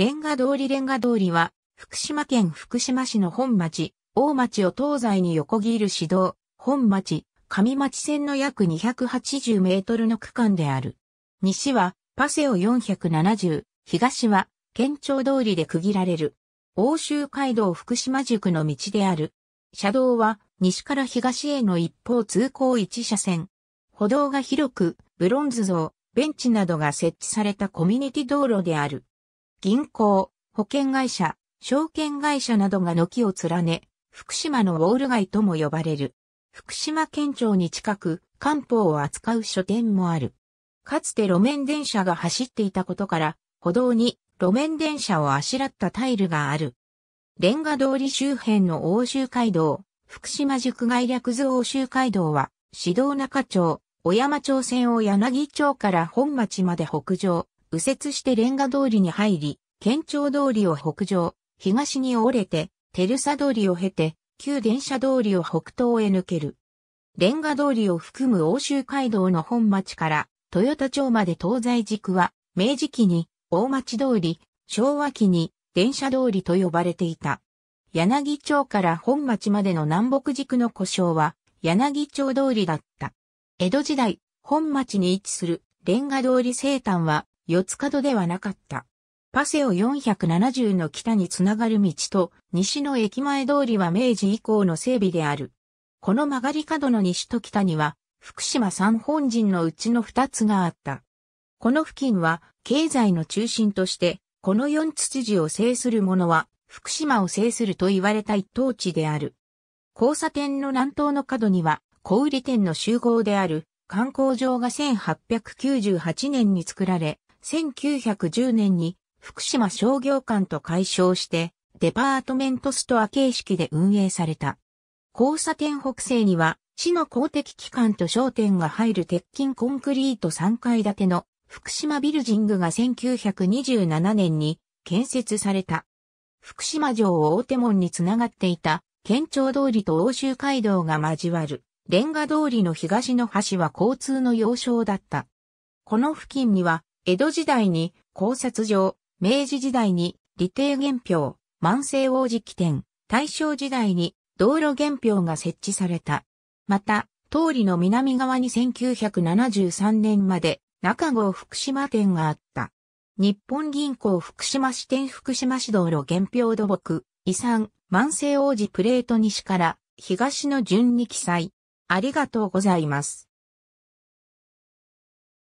レンガ通りレンガ通りは、福島県福島市の本町、大町を東西に横切る市道、本町、上町線の約280メートルの区間である。西は、パセオ470、東は、県庁通りで区切られる。欧州街道福島塾の道である。車道は、西から東への一方通行一車線。歩道が広く、ブロンズ像、ベンチなどが設置されたコミュニティ道路である。銀行、保険会社、証券会社などが軒を連ね、福島のウォール街とも呼ばれる。福島県庁に近く、漢方を扱う書店もある。かつて路面電車が走っていたことから、歩道に路面電車をあしらったタイルがある。レンガ通り周辺の欧州街道、福島塾外略図欧州街道は、指導中町、小山町線を柳町から本町まで北上、右折してレンガ通りに入り、県庁通りを北上、東に折れて、テルサ通りを経て、旧電車通りを北東へ抜ける。レンガ通りを含む欧州街道の本町から豊田町まで東西軸は明治期に大町通り、昭和期に電車通りと呼ばれていた。柳町から本町までの南北軸の故障は柳町通りだった。江戸時代、本町に位置するレンガ通り生誕は四つ角ではなかった。パセオ470の北につながる道と西の駅前通りは明治以降の整備である。この曲がり角の西と北には福島三本陣のうちの二つがあった。この付近は経済の中心としてこの四つ地を制する者は福島を制すると言われた一等地である。交差点の南東の角には小売店の集合である観光場が1898年に作られ、1910年に福島商業館と改称してデパートメントストア形式で運営された。交差点北西には市の公的機関と商店が入る鉄筋コンクリート3階建ての福島ビルジングが1927年に建設された。福島城を大手門につながっていた県庁通りと欧州街道が交わるレンガ通りの東の端は交通の要衝だった。この付近には江戸時代に考察場、明治時代に理定原票、万世王子起点、大正時代に道路原票が設置された。また、通りの南側に1973年まで中郷福島店があった。日本銀行福島支店福島市道路原票土木、遺産、万世王子プレート西から東の順に記載。ありがとうございます。